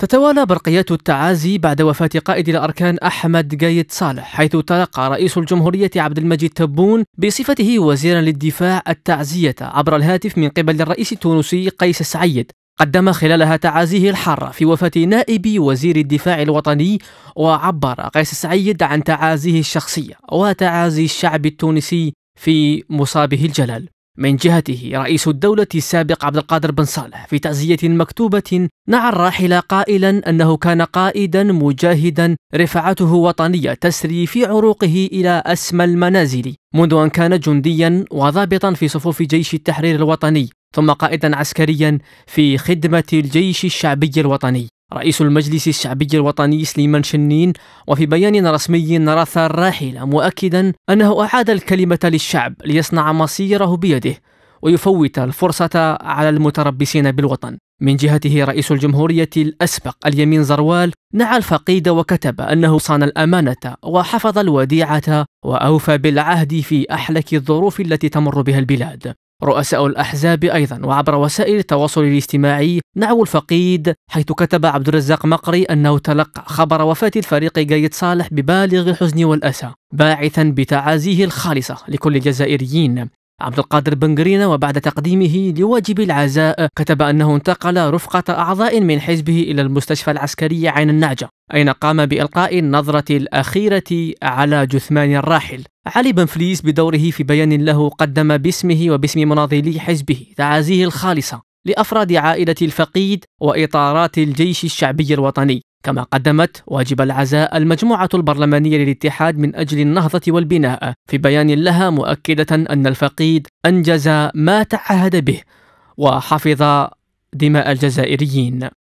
تتوالى برقيات التعازي بعد وفاة قائد الأركان أحمد قايد صالح حيث تلقى رئيس الجمهورية عبد المجيد تبون بصفته وزيرا للدفاع التعزية عبر الهاتف من قبل الرئيس التونسي قيس سعيد قدم خلالها تعازيه الحارة في وفاة نائب وزير الدفاع الوطني وعبر قيس سعيد عن تعازيه الشخصية وتعازي الشعب التونسي في مصابه الجلال من جهته رئيس الدولة السابق عبد القادر بن صالح في تعزية مكتوبة نعى الراحل قائلا أنه كان قائدا مجاهدا رفعته وطنية تسري في عروقه إلى أسمى المنازل منذ أن كان جنديا وضابطا في صفوف جيش التحرير الوطني ثم قائدا عسكريا في خدمة الجيش الشعبي الوطني رئيس المجلس الشعبي الوطني سليمان شنين وفي بيان رسمي رث الراحل مؤكدا أنه أعاد الكلمة للشعب ليصنع مصيره بيده ويفوت الفرصة على المتربصين بالوطن من جهته رئيس الجمهورية الأسبق اليمين زروال نعى الفقيد وكتب أنه صان الأمانة وحفظ الوديعة وأوفى بالعهد في أحلك الظروف التي تمر بها البلاد رؤساء الأحزاب أيضا وعبر وسائل التواصل الاجتماعي نحو الفقيد حيث كتب عبد الرزاق مقري أنه تلقى خبر وفاة الفريق جيد صالح ببالغ الحزن والأسى باعثا بتعازيه الخالصة لكل الجزائريين عبد القادر بنغرينا وبعد تقديمه لواجب العزاء كتب أنه انتقل رفقة أعضاء من حزبه إلى المستشفى العسكري عين النعجة أين قام بإلقاء النظرة الأخيرة على جثمان الراحل علي بن فليس بدوره في بيان له قدم باسمه وباسم مناضلي حزبه تعازيه الخالصة لأفراد عائلة الفقيد وإطارات الجيش الشعبي الوطني كما قدمت واجب العزاء المجموعة البرلمانية للاتحاد من أجل النهضة والبناء في بيان لها مؤكدة أن الفقيد أنجز ما تعهد به وحفظ دماء الجزائريين